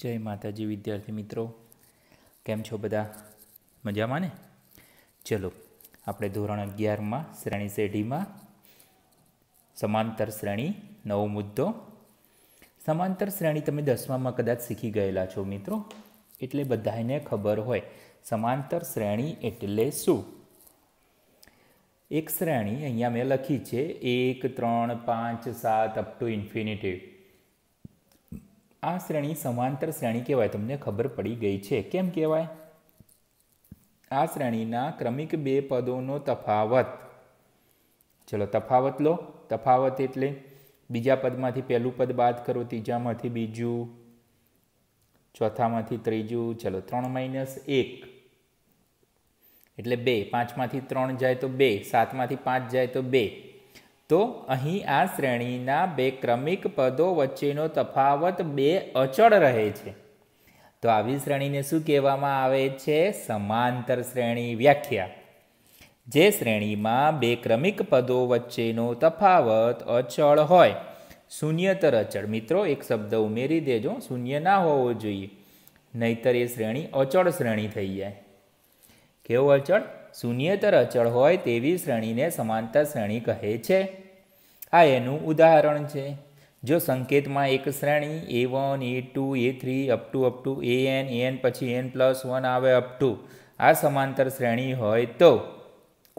જય માતાજી વિદ્યાર્થી મિત્રો કેમ છો બધા મજામાં ને ચલો આપણે ધોરણ અગિયારમાં શ્રેણી શેઢીમાં સમાંતર શ્રેણી નવો મુદ્દો સમાંતર શ્રેણી તમે દસમામાં કદાચ શીખી ગયેલા છો મિત્રો એટલે બધાને ખબર હોય સમાંતર શ્રેણી એટલે શું એક શ્રેણી અહીંયા મેં લખી છે એક ત્રણ પાંચ સાત અપ ટુ ઇન્ફિનિટી આ શ્રેણી સમાંતર શ્રેણી કહેવાય તમને ખબર પડી ગઈ છે કેમ કહેવાય આ શ્રેણીના ક્રમિક બે પદોનો તફાવત ચલો તફાવત લો તફાવત એટલે બીજા પદમાંથી પહેલું પદ બાદ કરો ત્રીજામાંથી બીજું ચોથામાંથી ત્રીજું ચલો ત્રણ માઇનસ એક એટલે બે પાંચમાંથી ત્રણ જાય તો બે સાતમાંથી પાંચ જાય તો બે તો અહીં આ શ્રેણીના બે ક્રમિક પદો વચ્ચેનો તફાવત બે અચળ રહે છે તો આવી શ્રેણીને શું કહેવામાં આવે છે સમાંતર શ્રેણી વ્યાખ્યા જે શ્રેણીમાં બે ક્રમિક પદો વચ્ચેનો તફાવત અચળ હોય શૂન્યતર અચળ મિત્રો એક શબ્દ ઉમેરી દેજો શૂન્ય ના હોવો જોઈએ નહીતર એ શ્રેણી અચળ શ્રેણી થઈ જાય કેવો અચળ શૂન્યતર અચળ હોય તેવી શ્રેણીને સમાંતર શ્રેણી કહે છે આ એનું ઉદાહરણ છે જો સંકેતમાં એક શ્રેણી a one a two a three up to up to a n n પછી એન પ્લસ વન આવે અપ ટુ આ સમાંતર શ્રેણી હોય તો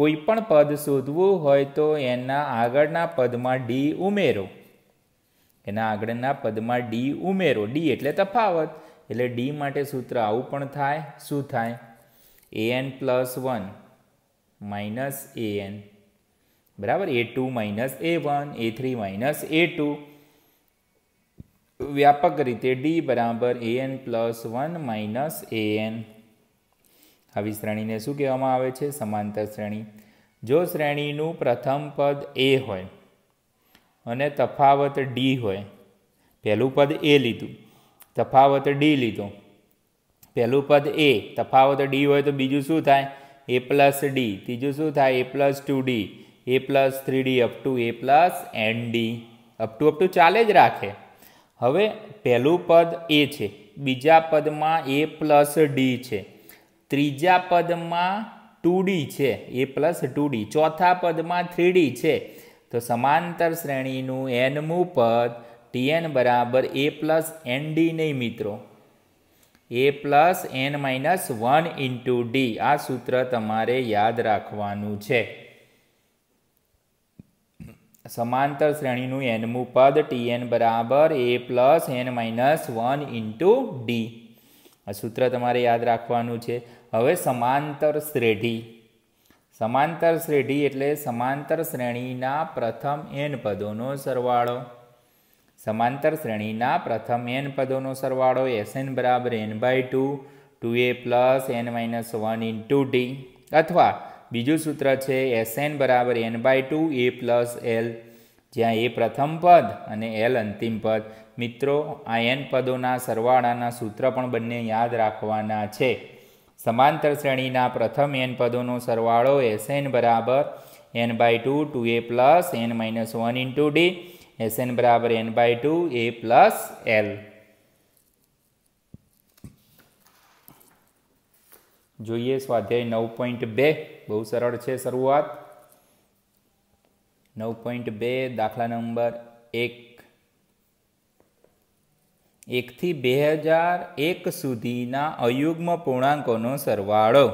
કોઈ પણ પદ શોધવું હોય તો એના આગળના પદમાં ડી ઉમેરો એના આગળના પદમાં ડી ઉમેરો ડી એટલે તફાવત એટલે ડી માટે સૂત્ર આવું પણ થાય શું થાય a n plus one minus a n બરાબર a two minus a one a three minus a two વ્યાપક રીતે ડી બરાબર a n plus one minus a n આવી શ્રેણીને શું કહેવામાં આવે છે સમાંતર શ્રેણી જો શ્રેણીનું પ્રથમ પદ એ હોય અને તફાવત ડી હોય પહેલું પદ એ લીધું તફાવત ડી લીધો પહેલું પદ એ તફાવત ડી હોય તો બીજું શું થાય એ પ્લસ ડી ત્રીજું શું થાય a plus two d a plus three d up to a plus n d up to up to ચાલે જ રાખે હવે પહેલું પદ એ છે બીજા પદમાં એ પ્લસ ડી છે ત્રીજા પદમાં ટુ ડી છે એ પ્લસ ટુ ડી ચોથા પદમાં થ્રી ડી છે તો સમાંતર શ્રેણીનું એનમું પદ ટીએન બરાબર એ પ્લસ એન ડી નહીં મિત્રો a plus n minus one into d આ સૂત્ર તમારે યાદ રાખવાનું છે સમાંતર શ્રેણીનું એનમું પદ ટી એન બરાબર a plus n minus one into d આ સૂત્ર તમારે યાદ રાખવાનું છે હવે સમાંતર શ્રેઢી સમાંતર શ્રેઢી એટલે સમાંતર શ્રેણીના પ્રથમ એન પદોનો સરવાળો સમાંતર શ્રેણીના પ્રથમ એન પદોનો સરવાળો એસ એન બરાબર n by two two a plus n minus one into d અથવા બીજું સૂત્ર છે એસ એન બરાબર n by two a plus l જ્યાં એ પ્રથમ પદ અને એલ અંતિમ પદ મિત્રો આ એન પદોના સરવાળાના સૂત્ર પણ બંને યાદ રાખવાના છે સમાંતર શ્રેણીના પ્રથમ એન પદોનો સરવાળો એસ એન બરાબર n by two two a plus n minus one into d S n બરાબર n by two a plus l જોઈએ સ્વાધ્યાય નવ પોઈન્ટ બે બહુ સરળ છે શરૂઆત નવ પોઈન્ટ બે દાખલા નંબર એક એકથી બે હજાર એક સુધીના અયુગ્મ પૂર્ણાંકોનો સરવાળો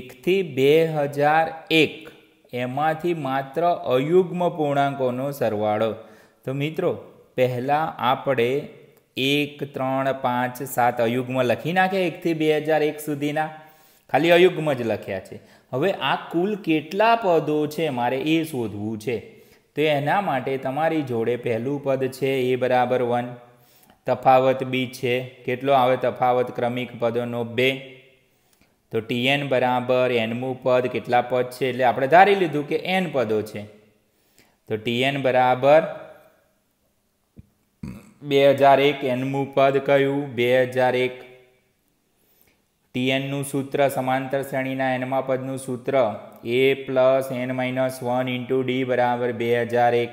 એકથી બે હજાર એક એમાંથી માત્ર અયુગ્મ પૂર્ણાંકોનો સરવાળો તો મિત્રો પહેલાં આપણે એક ત્રણ પાંચ સાત અયુગ્મ લખી નાખ્યા એકથી બે હજાર એક સુધીના ખાલી અયુગ્મ જ લખ્યા છે હવે આ કુલ કેટલા પદો છે મારે એ શોધવું છે તો એના માટે તમારી જોડે પહેલું પદ છે એ બરાબર વન તફાવત બી છે કેટલો આવે તફાવત ક્રમિક પદોનો બે તો ટીએન બરાબર એનમું પદ કેટલા પદ છે એટલે આપણે ધારી લીધું કે એન પદો છે તો ટીએન બરાબર બે હજાર એક એનમું પદ કયું બે હજાર એક ટીએનનું સૂત્ર સમાંતર શ્રેણીના એનમા પદનું સૂત્ર a plus n minus one into d બરાબર બે હજાર એક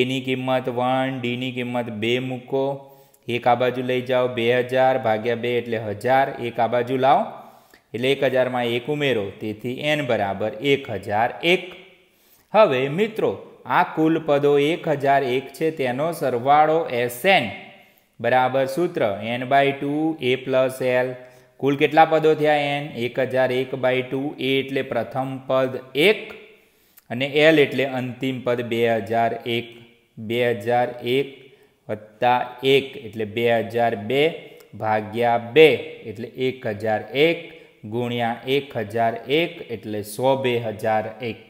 એની કિંમત વન ડીની કિંમત બે મૂકો એક આ બાજુ લઈ જાઓ બે હજાર ભાગ્યા બે એટલે હજાર એક આ બાજુ લાવો એટલે એક હજારમાં એક ઉમેરો તેથી એન બરાબર એક હજાર એક હવે મિત્રો આ કુલ પદો એક હજાર એક છે તેનો સરવાળો એસ એન બરાબર સૂત્ર n by two a plus l કુલ કેટલા પદો થયા એન એક હજાર એક બાય ટુ એ એટલે પ્રથમ પદ એક અને એલ એટલે અંતિમ પદ બે હજાર એક બે હજાર એક વત્તા એક એટલે બે હજાર બે ભાગ્યા બે એટલે એક હજાર એક ગુણ્યા એક હજાર એક એટલે સો બે હજાર એક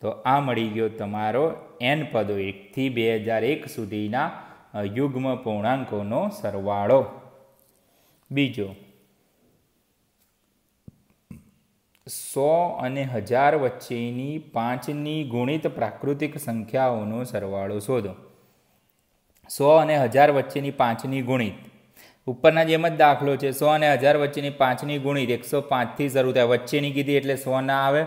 તો આ મળી ગયો તમારો એન પદો એકથી બે હજાર એક સુધીના યુગ્મ પૂર્ણાંકોનો સરવાળો બીજો સો અને હજાર વચ્ચેની પાંચની ગુણિત પ્રાકૃતિક સંખ્યાઓનો સરવાળો શોધો સો અને હજાર વચ્ચેની પાંચની ગુણિત ઉપરના જેમ જ દાખલો છે સો અને હજાર વચ્ચેની પાંચની ગુણિત એકસો પાંચથી શરૂ થાય વચ્ચેની કીધી એટલે સો ના આવે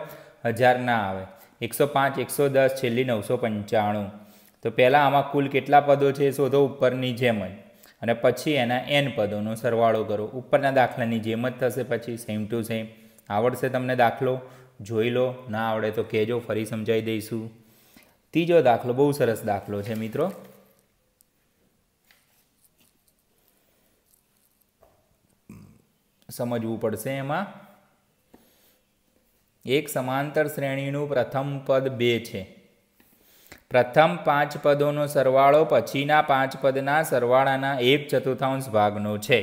હજાર ના આવે એકસો પાંચ એકસો દસ છેલ્લી નવસો પંચાણું તો પહેલાં આમાં કુલ કેટલા પદો છે શોધો ઉપરની જેમ જ અને પછી એના એન પદોનો સરવાળો કરો ઉપરના દાખલાની જેમ જ થશે પછી સેમ ટુ સેમ આવડશે તમને દાખલો જોઈ લો ના આવડે તો કહેજો ફરી સમજાવી દઈશું ત્રીજો દાખલો બહુ સરસ દાખલો છે મિત્રો સમજવું પડશે એમાં એક સમાંતર શ્રેણીનું પ્રથમ પદ બે છે પ્રથમ પાંચ પદોનો સરવાળો પછીના પાંચ પદના સરવાળાના એક ચતુર્થાંશ ભાગનો છે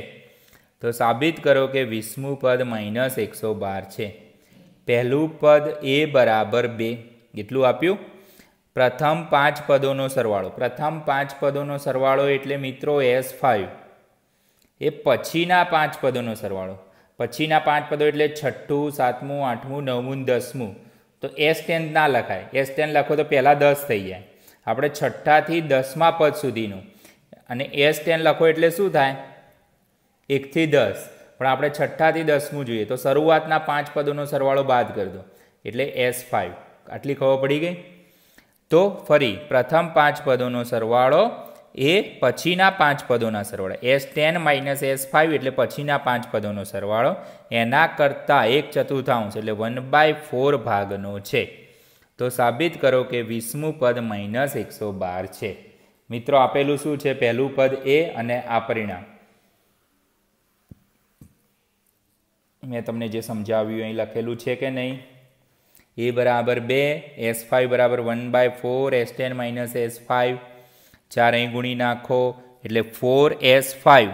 તો સાબિત કરો કે વીસમું પદ માઇનસ એકસો બાર છે પહેલું પદ એ બરાબર બે કેટલું આપ્યું પ્રથમ પાંચ પદોનો સરવાળો પ્રથમ પાંચ પદોનો સરવાળો એટલે મિત્રો એસ ફાઇવ એ પછીના પાંચ પદોનો સરવાળો પછીના પાંચ પદો એટલે છઠ્ઠું સાતમું આઠમું નવમું દસમું તો એસ ટેન ના લખાય એસ ટેન લખો તો પહેલાં દસ થઈ જાય આપણે છઠ્ઠાથી દસમા પદ સુધીનું અને એસ ટેન લખો એટલે શું થાય એકથી દસ પણ આપણે છઠ્ઠાથી દસમું જોઈએ તો શરૂઆતના પાંચ પદોનો સરવાળો બાદ કરી દો એટલે એસ ફાઇવ આટલી ખબર પડી ગઈ તો ફરી પ્રથમ પાંચ પદોનો સરવાળો એ પછીના પાંચ પદોના સરવાળા S ten minus S five એટલે પછીના પાંચ પદોનો સરવાળો એના કરતાં એક ચતુર્થાંશ એટલે વન બાય ફોર ભાગનો છે તો સાબિત કરો કે વીસમું પદ માઇનસ એકસો બાર છે મિત્રો આપેલું શું છે પહેલું પદ એ અને આ પરિણામ મેં તમને જે સમજાવ્યું અહીં લખેલું છે કે નહીં એ બરાબર બે એસ ફાઇવ બરાબર one by four S ten minus S five ચાર અહીં ગુણી નાખો એટલે four S five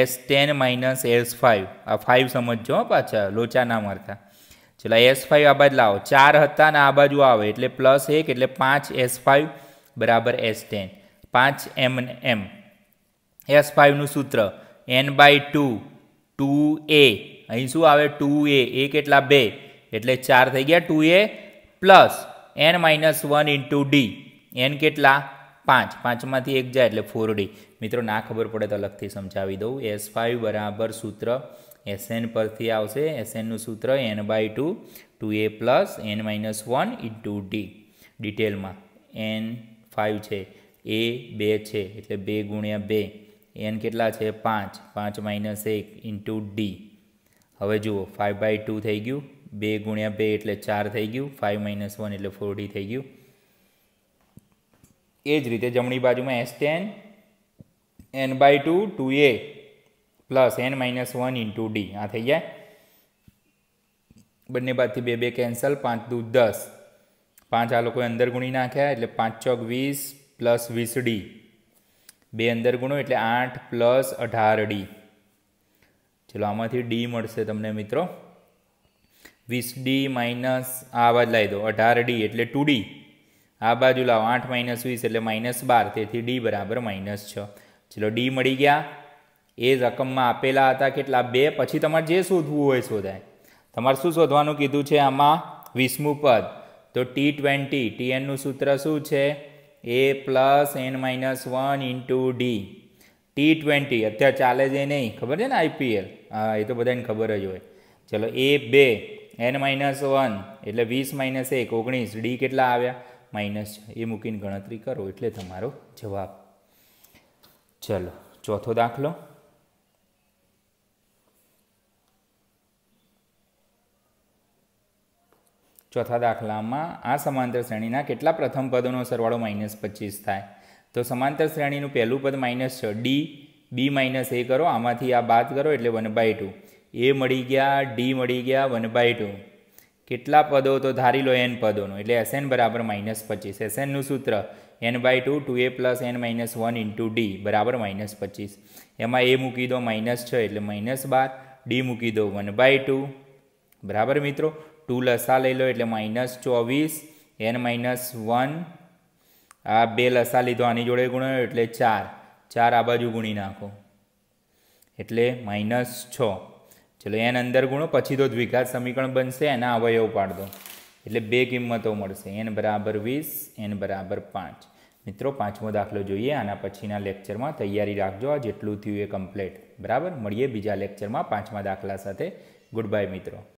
S ten minus S five આ ફાઇવ સમજજો પાછા લોચા ના મારતા ચલો એસ ફાઇવ આ બાજુ લાવો ચાર હતા ને આ બાજુ આવે એટલે પ્લસ એક એટલે પાંચ એસ ફાઇવ બરાબર એસ ટેન પાંચ એમ એમ એસ ફાઇવનું સૂત્ર n by two two a અહીં શું આવે ટુ એ એ કેટલા બે એટલે ચાર થઈ ગયા two a plus n minus one into d n કેટલા પાંચ પાંચમાંથી એક જાય એટલે ફોર ડી મિત્રો ના ખબર પડે તો અલગથી સમજાવી દઉં એસ ફાઇવ બરાબર સૂત્ર એસએન પરથી આવશે એસએનનું સૂત્ર n by two two a plus n minus one into d ડિટેલમાં એન ફાઇવ છે એ બે છે એટલે બે ગુણ્યા બે એન કેટલા છે પાંચ પાંચ માઇનસ એક ઇન્ટુ ડી હવે જુઓ ફાઇવ બાય ટુ થઈ ગયું બે ગુણ્યા બે એટલે ચાર થઈ ગયું ફાઇવ માઇનસ વન એટલે ફોર ડી થઈ ગયું એ જ રીતે જમણી બાજુમાં S ten n by two two a plus n minus one into d આ થઈ જાય બંને બાદથી બે બે કેન્સલ પાંચ દૂ દસ પાંચ આ લોકોએ અંદર ગુણી નાખ્યા એટલે પાંચ ચોક વીસ પ્લસ વીસ ડી બે અંદર ગુણો એટલે આઠ પ્લસ અઢાર ડી ચલો આમાંથી ડી મળશે તમને મિત્રો વીસ ડી માઇનસ આ અવાજ લાવી દો અઢાર ડી એટલે ટુ ડી આ બાજુ લાવો આઠ માઇનસ વીસ એટલે માઇનસ બાર તેથી ડી બરાબર માઇનસ છ ચલો ડી મળી ગયા એ જ રકમમાં આપેલા હતા કેટલા બે પછી તમારે જે શોધવું હોય શોધાય તમારે શું શોધવાનું કીધું છે આમાં વીસમું પદ તો ટી ટ્વેન્ટી ટીએનનું સૂત્ર શું છે a plus n minus one into d t twenty અત્યારે ચાલે છે નહીં ખબર છે ને આઈપીએલ હા એ તો બધાને ખબર જ હોય ચલો એ બે એન માઇનસ વન એટલે વીસ માઇનસ એક ઓગણીસ ડી કેટલા આવ્યા માઇનસ છે એ મૂકીને ગણતરી કરો એટલે તમારો જવાબ ચલો ચોથો દાખલો ચોથા દાખલામાં આ સમાંતર શ્રેણીના કેટલા પ્રથમ પદોનો સરવાળો માઇનસ પચીસ થાય તો સમાંતર શ્રેણીનું પહેલું પદ માઇનસ છ ડી બી માઇનસ એ કરો આમાંથી આ બાદ કરો એટલે વન બાય ટુ એ મળી ગયા ડી મળી ગયા વન બાય ટુ કેટલા પદો તો ધારી લો એન પદોનો એટલે એસએન બરાબર માઇનસ પચીસ એસએનનું સૂત્ર n by two two a plus n minus one into d બરાબર માઇનસ પચીસ એમાં એ મૂકી દો માઇનસ છ એટલે માઇનસ બાર ડી મૂકી દો વન બાય ટુ બરાબર મિત્રો ટુ લસા લઈ લો એટલે માઇનસ ચોવીસ એન માઇનસ વન આ બે લસા લીધો આની જોડે ગુણ્યો એટલે ચાર ચાર આ બાજુ ગુણી નાખો એટલે માઇનસ છ ચલો એન અંદર ગુણો પછી તો દ્વિઘાત સમીકરણ બનશે એના અવયવ પાડ દો એટલે બે કિંમતો મળશે એન બરાબર વીસ એન બરાબર પાંચ મિત્રો પાંચમો દાખલો જોઈએ આના પછીના લેક્ચરમાં તૈયારી રાખજો આ જેટલું થયું એ કમ્પ્લેટ બરાબર મળીએ બીજા લેક્ચરમાં પાંચમા દાખલા સાથે ગુડ બાય મિત્રો